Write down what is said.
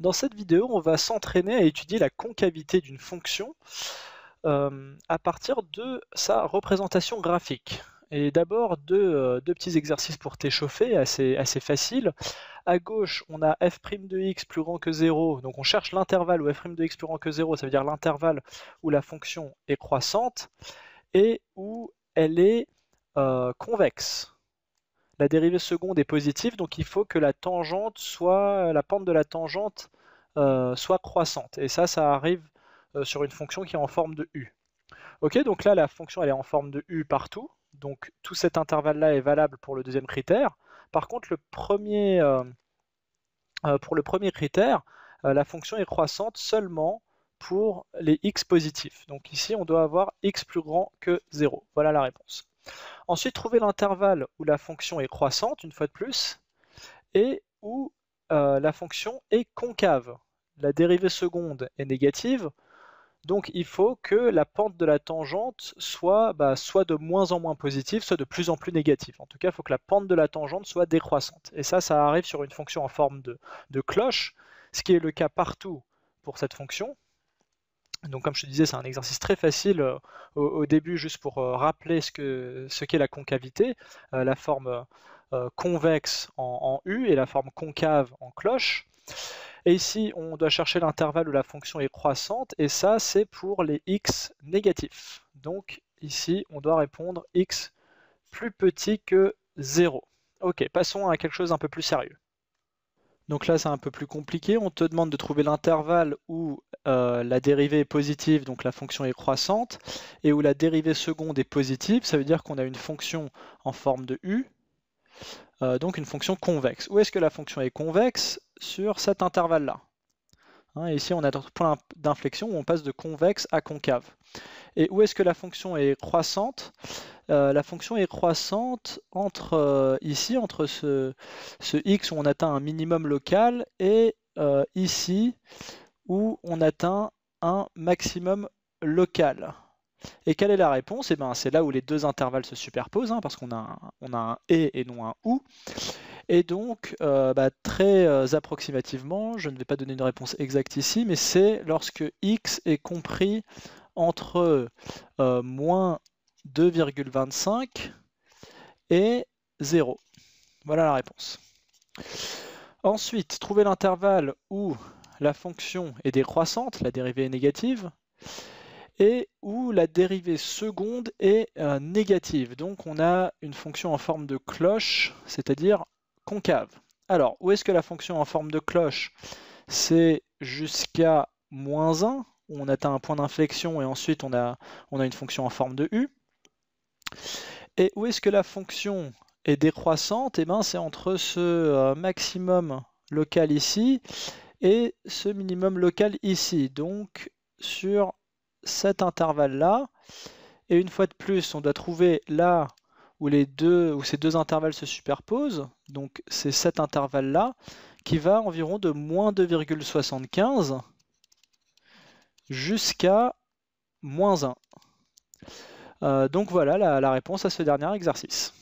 Dans cette vidéo, on va s'entraîner à étudier la concavité d'une fonction euh, à partir de sa représentation graphique. Et d'abord, euh, deux, petits exercices pour t'échauffer, assez, assez faciles. À gauche, on a f' de x plus grand que 0, donc on cherche l'intervalle où f' de x plus grand que 0, ça veut dire l'intervalle où la fonction est croissante et où elle est euh, convexe. La dérivée seconde est positive, donc il faut que la tangente soit, la pente de la tangente euh, soit croissante. Et ça, ça arrive euh, sur une fonction qui est en forme de U. Ok, donc là, la fonction elle est en forme de U partout. Donc tout cet intervalle-là est valable pour le deuxième critère. Par contre, le premier, euh, pour le premier critère, la fonction est croissante seulement pour les x positifs. Donc ici, on doit avoir x plus grand que 0. Voilà la réponse. Ensuite, trouver l'intervalle où la fonction est croissante, une fois de plus, et où euh, la fonction est concave. La dérivée seconde est négative, donc il faut que la pente de la tangente bah, soit, de moins en moins positive, soit de plus en plus négative. En tout cas, il faut que la pente de la tangente soit décroissante. Et ça, ça arrive sur une fonction en forme de cloche, ce qui est le cas partout pour cette fonction. Donc comme je te disais, c'est un exercice très facile euh, au, début, juste pour euh, rappeler ce qu'est la concavité, euh, la forme convexe en, U et la forme concave en cloche. Et ici, on doit chercher l'intervalle où la fonction est croissante, et ça, c'est pour les x négatifs. Donc ici, on doit répondre x plus petit que 0. Ok, passons à quelque chose d'un peu plus sérieux. Donc là, c'est un peu plus compliqué. On te demande de trouver l'intervalle où euh, la dérivée est positive, donc la fonction est croissante, et où la dérivée seconde est positive, ça veut dire qu'on a une fonction en forme de U, euh, donc une fonction convexe. Où est-ce que la fonction est convexe Sur cet intervalle-là. Hein, ici, on a notre point d'inflexion où on passe de convexe à concave. Et où est-ce que la fonction est croissante euh, la fonction est croissante entre euh, ici, entre ce, ce, x où on atteint un minimum local et euh, ici où on atteint un maximum local. Et quelle est la réponse eh ben, C'est là où les deux intervalles se superposent, hein, parce qu'on a, un, on a un et et non un ou. Et donc, bah, très approximativement, je ne vais pas donner une réponse exacte ici, mais c'est lorsque x est compris entre moins 2,25 et 0. Voilà la réponse. Ensuite, trouver l'intervalle où la fonction est décroissante, la dérivée est négative, et où la dérivée seconde est euh, négative. Donc on a une fonction en forme de cloche, c'est-à-dire concave. Alors, où est-ce que la fonction en forme de cloche C'est jusqu'à moins 1, où on atteint un point d'inflexion et ensuite on a, on a une fonction en forme de U. Et où est-ce que la fonction est décroissante eh bien, c'est entre ce euh, maximum local ici et ce minimum local ici. Donc, sur cet intervalle-là. Et une fois de plus, on doit trouver là où, les deux, où ces deux intervalles se superposent. Donc, c'est cet intervalle-là qui va environ de moins 2,75 jusqu'à moins 1. Euh, donc voilà la, réponse à ce dernier exercice.